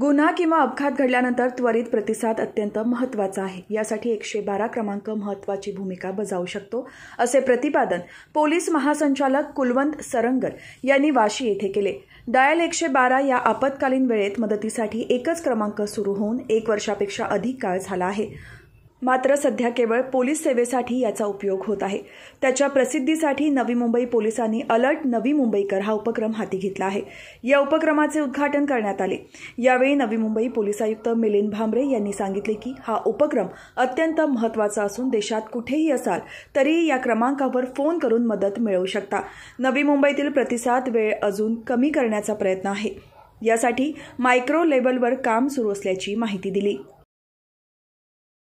गुन्हा किंवा अपघात घडल्यानंतर त्वरित प्रतिसाद अत्यंत महत्त्वाचा आहे यासाठी एकशे बारा क्रमांक महत्त्वाची भूमिका बजावू शकतो असे प्रतिपादन पोलीस महासंचालक कुलवंत सरंगर यांनी वाशी येथे केले डायल एकशे बारा या आपत्कालीन वेळेत मदतीसाठी एकच क्रमांक सुरू होऊन एक वर्षापेक्षा अधिक काळ झाला आहे मात्र सध्या केवळ पोलीस सेवेसाठी याचा उपयोग होत आहे त्याच्या प्रसिद्धीसाठी नवी मुंबई पोलिसांनी अलर्ट नवी मुंबईकर हा उपक्रम हाती घेतला आहे या उपक्रमाचे उद्घाटन करण्यात आले यावेळी नवी मुंबई पोलीस आयुक्त मिलिंद भांबरे यांनी सांगितले की हा उपक्रम अत्यंत महत्त्वाचा असून देशात कुठेही असाल तरी या क्रमांकावर फोन करून मदत मिळवू शकता नवी मुंबईतील प्रतिसाद वेळ अजून कमी करण्याचा प्रयत्न आहे यासाठी मायक्रो लेवलवर काम सुरू असल्याची माहिती दिली